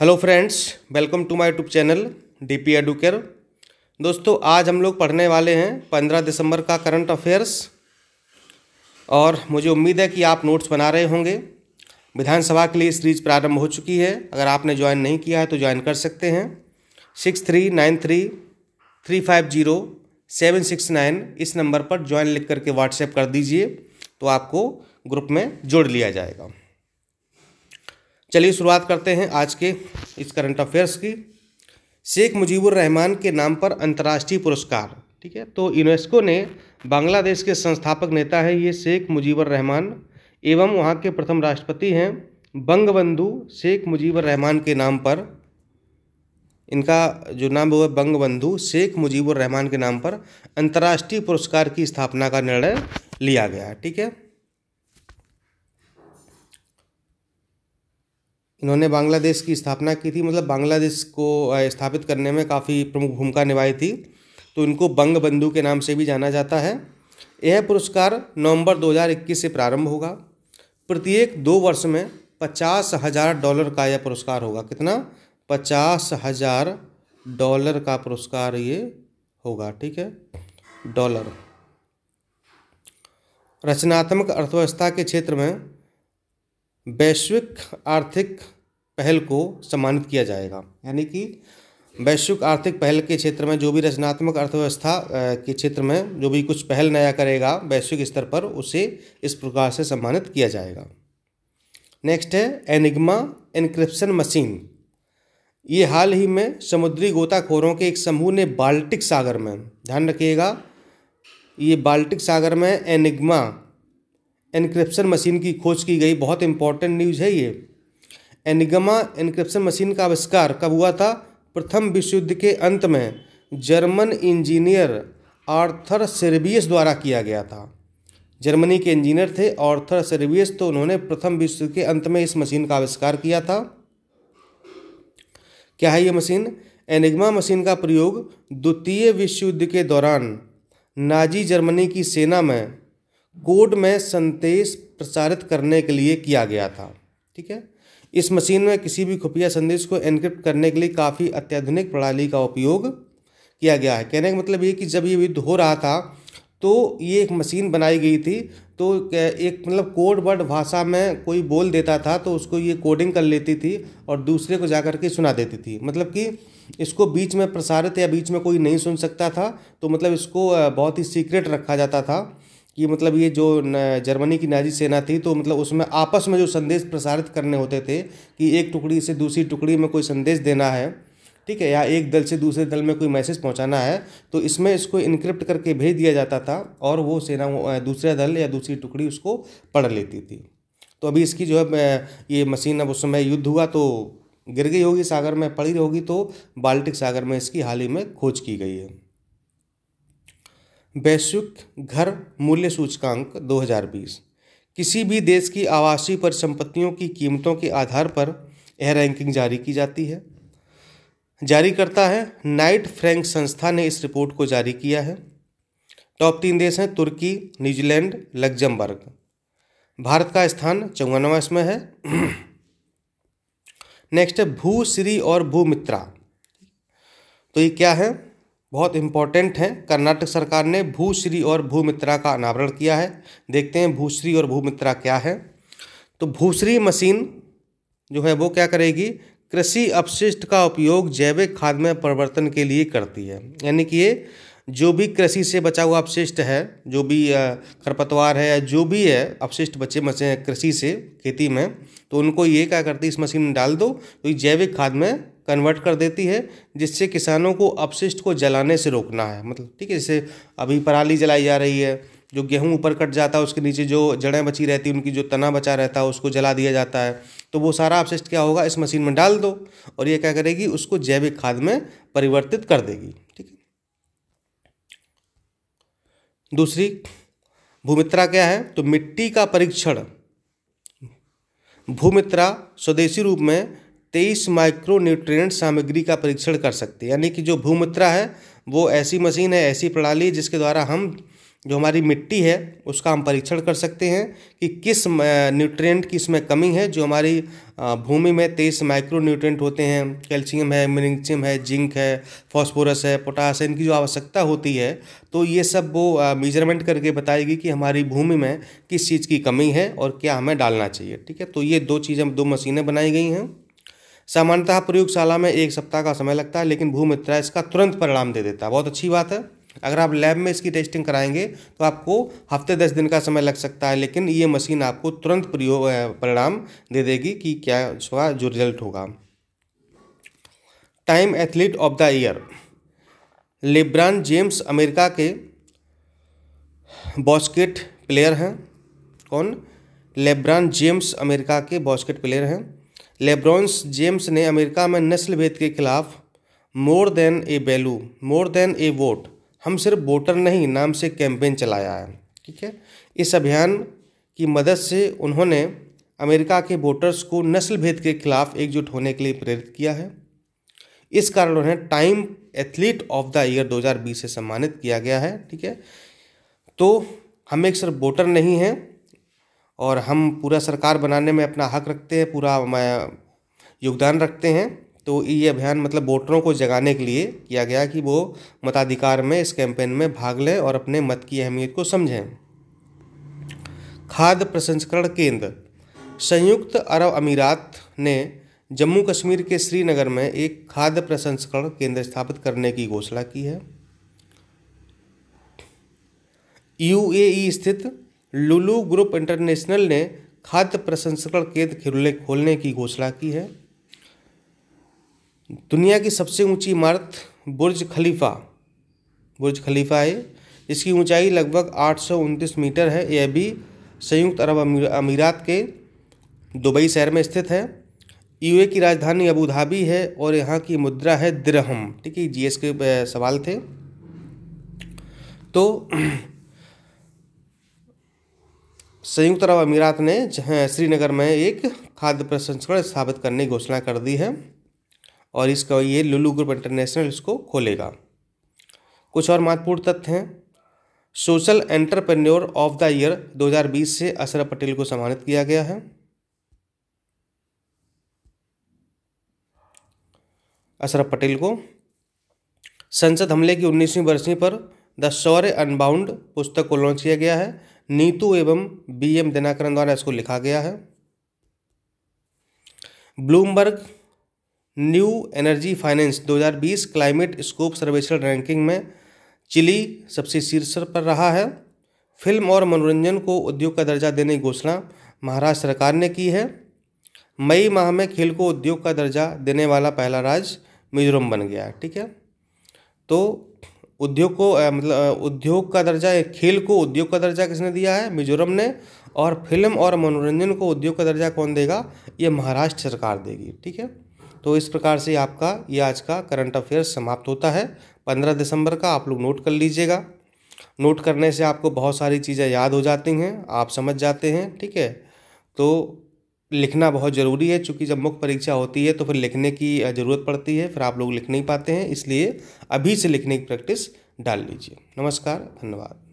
hello friends welcome to my YouTube channel D P दोस्तों आज हम लोग पढ़ने वाले हैं पंद्रह दिसंबर का करंट अफेयर्स और मुझे उम्मीद है कि आप नोट्स बना रहे होंगे विधानसभा के लिए सीरीज प्रारंभ हो चुकी है अगर आपने ज्वाइन नहीं किया है तो ज्वाइन कर सकते हैं six three nine three three five zero seven six nine इस नंबर पर ज्वाइन लिख करके व्हाट्सएप कर दीजिए तो आपको ग्रुप में जोड़ लिया जाएगा चलिए शुरुआत करते हैं आज के इस करंट अफेयर्स की शेख मुजीबुर रहमान के नाम पर अंतर्राष्ट्रीय पुरस्कार ठीक है तो यूनेस्को ने बांग्लादेश के संस्थापक नेता हैं ये शेख मुजीबर रहमान एवं वहाँ के प्रथम राष्ट्रपति हैं बंगबंधु शेख मुजीबर रहमान के नाम पर इनका जो नाम हुआ बंगबंधु शेख मुजीबुर रहमान के नाम पर अंतर्राष्ट्रीय पुरस्कार की स्थापना का निर्णय लिया गया ठीक है इन्होंने बांग्लादेश की स्थापना की थी मतलब बांग्लादेश को स्थापित करने में काफ़ी प्रमुख भूमिका निभाई थी तो इनको बंग बंधु के नाम से भी जाना जाता है यह पुरस्कार नवंबर 2021 से प्रारंभ होगा प्रत्येक दो वर्ष में पचास हज़ार डॉलर का यह पुरस्कार होगा कितना पचास हज़ार डॉलर का पुरस्कार ये होगा ठीक है डॉलर रचनात्मक अर्थव्यवस्था के क्षेत्र में वैश्विक आर्थिक पहल को सम्मानित किया जाएगा यानी कि वैश्विक आर्थिक पहल के क्षेत्र में जो भी रचनात्मक अर्थव्यवस्था के क्षेत्र में जो भी कुछ पहल नया करेगा वैश्विक स्तर पर उसे इस प्रकार से सम्मानित किया जाएगा नेक्स्ट है एनिग्मा इनक्रिप्शन मशीन ये हाल ही में समुद्री गोताखोरों के एक समूह ने बाल्टिक सागर में ध्यान रखिएगा ये बाल्टिक सागर में एनिग्मा इनक्रिप्शन मशीन की खोज की गई बहुत इंपॉर्टेंट न्यूज़ है ये एनिगमा एन्क्रिप्शन मशीन का आविष्कार कब हुआ था प्रथम विश्व युद्ध के अंत में जर्मन इंजीनियर आर्थर सेरबियस द्वारा किया गया था जर्मनी के इंजीनियर थे आर्थर सेरबियस तो उन्होंने प्रथम विश्व युद्ध के अंत में इस मशीन का आविष्कार किया था क्या है ये मशीन एनिग्मा मशीन का प्रयोग द्वितीय विश्व युद्ध के दौरान नाजी जर्मनी की सेना में कोड में संदेश प्रसारित करने के लिए किया गया था ठीक है इस मशीन में किसी भी खुफिया संदेश को एनक्रिप्ट करने के लिए काफ़ी अत्याधुनिक प्रणाली का उपयोग किया गया है कहने का मतलब ये कि जब ये युद्ध हो रहा था तो ये एक मशीन बनाई गई थी तो एक मतलब कोड वर्ड भाषा में कोई बोल देता था तो उसको ये कोडिंग कर लेती थी और दूसरे को जा करके के सुना देती थी मतलब कि इसको बीच में प्रसारित या बीच में कोई नहीं सुन सकता था तो मतलब इसको बहुत ही सीक्रेट रखा जाता था कि मतलब ये जो जर्मनी की नाजी सेना थी तो मतलब उसमें आपस में जो संदेश प्रसारित करने होते थे कि एक टुकड़ी से दूसरी टुकड़ी में कोई संदेश देना है ठीक है या एक दल से दूसरे दल में कोई मैसेज पहुंचाना है तो इसमें इसको इनक्रिप्ट करके भेज दिया जाता था और वो सेना दूसरा दल या दूसरी टुकड़ी उसको पढ़ लेती थी तो अभी इसकी जो है ये मशीन अब उस समय युद्ध हुआ तो गिर गई होगी सागर में पड़ी होगी तो बाल्टिक सागर में इसकी हाल ही में खोज की गई है वैश्विक घर मूल्य सूचकांक 2020 किसी भी देश की आवासीय परिसंपत्तियों की कीमतों के आधार पर यह रैंकिंग जारी की जाती है जारी करता है नाइट फ्रैंक संस्था ने इस रिपोर्ट को जारी किया है टॉप तीन देश हैं तुर्की न्यूजीलैंड लग्जमबर्ग भारत का स्थान चौवानवा इसमें है नेक्स्ट है भू श्री और भूमित्रा तो ये क्या है बहुत इम्पॉर्टेंट हैं कर्नाटक सरकार ने भूश्री और भूमित्रा का अनावरण किया है देखते हैं भूश्री और भूमित्रा क्या है तो भूश्री मशीन जो है वो क्या करेगी कृषि अपशिष्ट का उपयोग जैविक खाद में परिवर्तन के लिए करती है यानी कि ये जो भी कृषि से बचा हुआ अपशिष्ट है जो भी खरपतवार है या जो भी है अपशिष्ट बचे बचे हैं कृषि से खेती में तो उनको ये क्या करती है इस मशीन में डाल दो तो जैविक खाद में कन्वर्ट कर देती है जिससे किसानों को अपशिष्ट को जलाने से रोकना है मतलब ठीक है जैसे अभी पराली जलाई जा रही है जो गेहूं ऊपर कट जाता है उसके नीचे जो जड़ें बची रहती हैं उनकी जो तना बचा रहता है उसको जला दिया जाता है तो वो सारा अपशिष्ट क्या होगा इस मशीन में डाल दो और ये क्या करेगी उसको जैविक खाद में परिवर्तित कर देगी ठीक है दूसरी भूमित्रा क्या है तो मिट्टी का परीक्षण भूमित्रा स्वदेशी रूप में तेईस माइक्रो न्यूट्रिएंट सामग्री का परीक्षण कर सकते हैं यानी कि जो भूमित्रा है वो ऐसी मशीन है ऐसी प्रणाली जिसके द्वारा हम जो हमारी मिट्टी है उसका हम परीक्षण कर सकते हैं कि किस न्यूट्रिएंट की इसमें कमी है जो हमारी भूमि में तेईस माइक्रो न्यूट्रिएंट होते हैं कैल्शियम है मैग्नीशियम है जिंक है फॉस्फोरस है पोटास है इनकी जो आवश्यकता होती है तो ये सब वो मेजरमेंट करके बताएगी कि हमारी भूमि में किस चीज़ की कमी है और क्या हमें डालना चाहिए ठीक है तो ये दो चीज़ें दो मशीनें बनाई गई हैं सामान्यतः प्रयोगशाला में एक सप्ताह का समय लगता है लेकिन भूमित्रा इसका तुरंत परिणाम दे देता है बहुत अच्छी बात है अगर आप लैब में इसकी टेस्टिंग कराएंगे तो आपको हफ्ते दस दिन का समय लग सकता है लेकिन ये मशीन आपको तुरंत प्रयोग परिणाम दे देगी कि क्या उसका जो रिजल्ट होगा time athlete of the year LeBron James America के बॉस्केट प्लेयर हैं कौन लेब्रान जेम्स अमेरिका के बॉस्केट प्लेयर हैं लेब्रॉन्स जेम्स ने अमेरिका में नस्ल भेद के खिलाफ more than a value more than a vote हम सिर्फ वोटर नहीं नाम से कैंपेन चलाया है ठीक है इस अभियान की मदद से उन्होंने अमेरिका के वोटर्स को नस्ल भेद के खिलाफ एकजुट होने के लिए प्रेरित किया है इस कारण उन्हें time athlete of the year 2020 से सम्मानित किया गया है ठीक है तो हम एक सिर्फ वोटर नहीं हैं और हम पूरा सरकार बनाने में अपना हक रखते हैं पूरा योगदान रखते हैं तो ये अभियान मतलब वोटरों को जगाने के लिए किया गया कि वो मताधिकार में इस कैंपेन में भाग लें और अपने मत की अहमियत को समझें खाद्य प्रसंस्करण केंद्र संयुक्त अरब अमीरात ने जम्मू कश्मीर के श्रीनगर में एक खाद्य प्रसंस्करण केंद्र स्थापित करने की घोषणा की है यूएई स्थित लुलू ग्रुप इंटरनेशनल ने खाद्य प्रसंस्करण केंद्र खोलने की घोषणा की है दुनिया की सबसे ऊंची इमारत बुर्ज खलीफा बुर्ज खलीफा है इसकी ऊंचाई लगभग आठ मीटर है यह भी संयुक्त अरब अमीरात के दुबई शहर में स्थित है यूए की राजधानी अबू धाबी है और यहाँ की मुद्रा है दिरहम ठीक है जीएस के सवाल थे तो संयुक्त अरब अमीरात ने श्रीनगर में एक खाद्य प्रसंस्करण स्थापित करने की घोषणा कर दी है और इसका ये लुलू ग्रुप इंटरनेशनल इसको खोलेगा कुछ और महत्वपूर्ण तथ्य हैं social entrepreneur of the year 2020 से अशरफ पटेल को सम्मानित किया गया है अशरफ पटेल को संसद हमले की उन्नीसवीं बरसी पर द शौर्य अनबाउंड पुस्तक को लॉन्च किया गया है नीतू एवं बी एम दिनाकरन द्वारा इसको लिखा गया है Bloomberg New Energy Finance 2020 climate scope सर्वेक्षण रैंकिंग में चिली सबसे शीर्ष पर रहा है फिल्म और मनोरंजन को उद्योग का दर्जा देने की घोषणा महाराष्ट्र सरकार ने की है मई माह में खेल को उद्योग का दर्जा देने वाला पहला राज्य मिजोरम बन गया ठीक है तो उद्योग को मतलब उद्योग का दर्जा खेल को उद्योग का दर्जा किसने दिया है मिजोरम ने और फिल्म और मनोरंजन को उद्योग का दर्जा कौन देगा ये महाराष्ट्र सरकार देगी ठीक है तो इस प्रकार से आपका ये आज का करंट अफेयर समाप्त होता है पंद्रह दिसंबर का आप लोग नोट कर लीजिएगा नोट करने से आपको बहुत सारी चीज़ें याद हो जाती हैं आप समझ जाते हैं ठीक है तो लिखना बहुत ज़रूरी है चूँकि जब मुख्य परीक्षा होती है तो फिर लिखने की ज़रूरत पड़ती है फिर आप लोग लिख नहीं पाते हैं इसलिए अभी से लिखने की प्रैक्टिस डाल लीजिए नमस्कार धन्यवाद